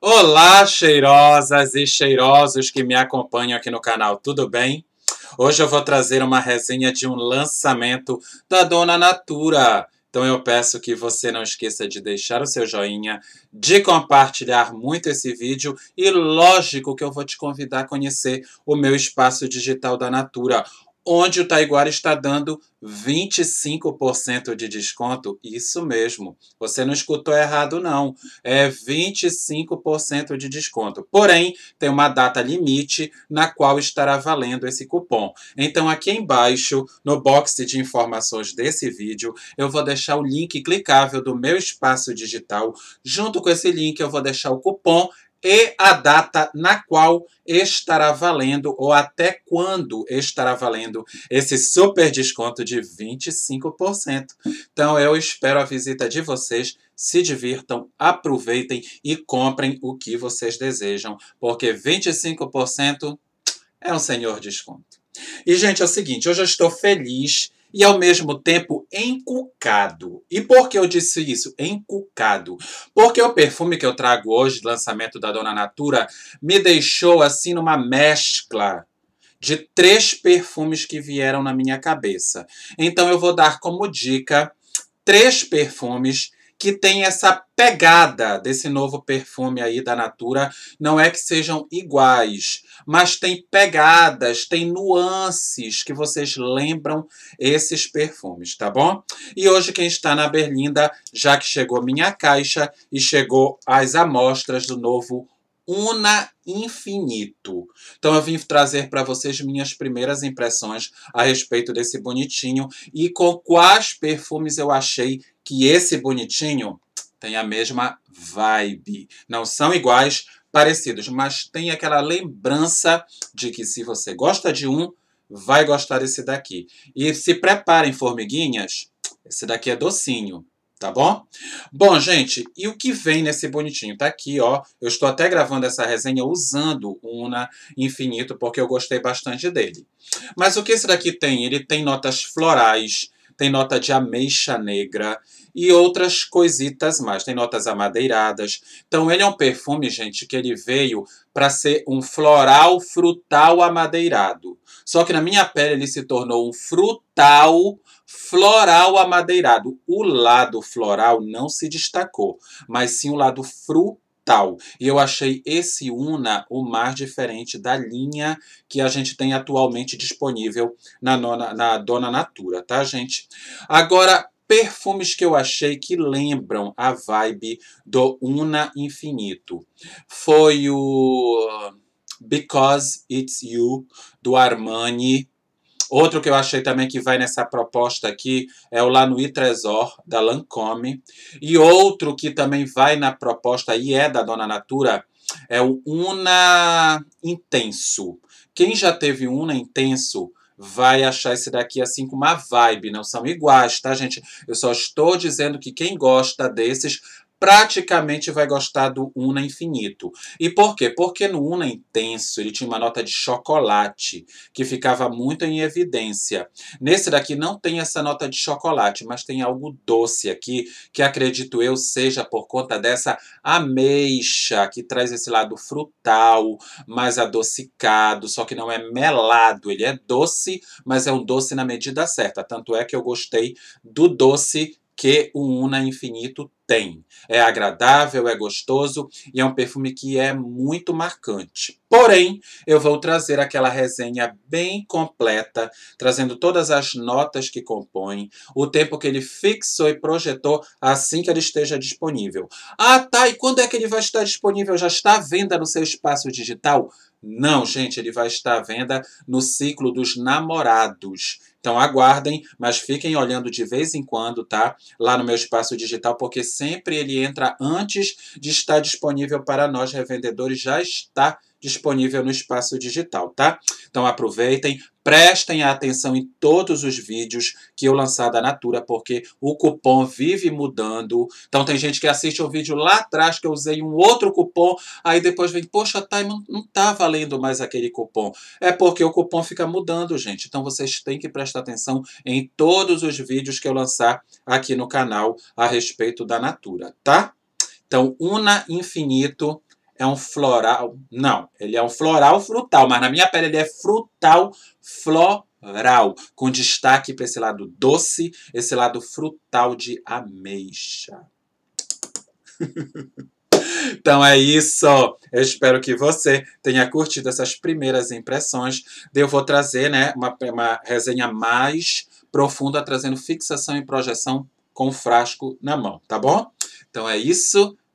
Olá, cheirosas e cheirosos que me acompanham aqui no canal, tudo bem? Hoje eu vou trazer uma resenha de um lançamento da Dona Natura. Então eu peço que você não esqueça de deixar o seu joinha, de compartilhar muito esse vídeo e lógico que eu vou te convidar a conhecer o meu espaço digital da Natura, onde o Taiguara está dando 25% de desconto. Isso mesmo, você não escutou errado não, é 25% de desconto. Porém, tem uma data limite na qual estará valendo esse cupom. Então aqui embaixo, no box de informações desse vídeo, eu vou deixar o link clicável do meu espaço digital. Junto com esse link eu vou deixar o cupom e a data na qual estará valendo ou até quando estará valendo esse super desconto de 25%. Então eu espero a visita de vocês. Se divirtam, aproveitem e comprem o que vocês desejam, porque 25% é um senhor desconto. E gente, é o seguinte, hoje eu estou feliz e ao mesmo tempo encucado. E por que eu disse isso? Encucado. Porque o perfume que eu trago hoje, lançamento da Dona Natura, me deixou assim numa mescla de três perfumes que vieram na minha cabeça. Então eu vou dar como dica três perfumes que tem essa pegada desse novo perfume aí da Natura. Não é que sejam iguais, mas tem pegadas, tem nuances que vocês lembram esses perfumes, tá bom? E hoje quem está na Berlinda, já que chegou minha caixa e chegou as amostras do novo una infinito. Então eu vim trazer para vocês minhas primeiras impressões a respeito desse bonitinho e com quais perfumes eu achei que esse bonitinho tem a mesma vibe. Não são iguais, parecidos, mas tem aquela lembrança de que se você gosta de um, vai gostar desse daqui. E se preparem, formiguinhas, esse daqui é docinho tá bom? Bom, gente, e o que vem nesse bonitinho? Tá aqui, ó. Eu estou até gravando essa resenha usando o Una Infinito, porque eu gostei bastante dele. Mas o que esse daqui tem? Ele tem notas florais, tem nota de ameixa negra e outras coisitas mais. Tem notas amadeiradas. Então ele é um perfume, gente, que ele veio para ser um floral frutal amadeirado. Só que na minha pele ele se tornou um frutal floral amadeirado. O lado floral não se destacou, mas sim o lado frutal tal. E eu achei esse Una o mais diferente da linha que a gente tem atualmente disponível na, nona, na Dona Natura, tá, gente? Agora, perfumes que eu achei que lembram a vibe do Una Infinito. Foi o Because It's You, do Armani, Outro que eu achei também que vai nessa proposta aqui é o Lanui Tresor, da Lancôme. E outro que também vai na proposta e é da Dona Natura é o Una Intenso. Quem já teve Una Intenso vai achar esse daqui assim com uma vibe, não são iguais, tá, gente? Eu só estou dizendo que quem gosta desses praticamente vai gostar do Una Infinito. E por quê? Porque no Una Intenso ele tinha uma nota de chocolate, que ficava muito em evidência. Nesse daqui não tem essa nota de chocolate, mas tem algo doce aqui, que acredito eu seja por conta dessa ameixa, que traz esse lado frutal, mais adocicado, só que não é melado, ele é doce, mas é um doce na medida certa. Tanto é que eu gostei do doce que o Una Infinito tem. É agradável, é gostoso e é um perfume que é muito marcante. Porém, eu vou trazer aquela resenha bem completa, trazendo todas as notas que compõem, o tempo que ele fixou e projetou assim que ele esteja disponível. Ah, tá, e quando é que ele vai estar disponível? Já está à venda no seu espaço digital? Não, gente, ele vai estar à venda no ciclo dos namorados. Então aguardem, mas fiquem olhando de vez em quando, tá? Lá no meu espaço digital, porque sempre ele entra antes de estar disponível para nós revendedores, já está disponível no espaço digital, tá? Então aproveitem, prestem atenção em todos os vídeos que eu lançar da Natura, porque o cupom vive mudando. Então tem gente que assiste um vídeo lá atrás que eu usei um outro cupom, aí depois vem, poxa, Time não tá valendo mais aquele cupom. É porque o cupom fica mudando, gente. Então vocês têm que prestar atenção em todos os vídeos que eu lançar aqui no canal a respeito da Natura, tá? Então, Una Infinito é um floral. Não, ele é um floral frutal, mas na minha pele ele é frutal floral, com destaque para esse lado doce, esse lado frutal de ameixa. Então é isso. Eu espero que você tenha curtido essas primeiras impressões. Eu vou trazer né, uma, uma resenha mais profunda, trazendo fixação e projeção com o frasco na mão, tá bom? Então é isso.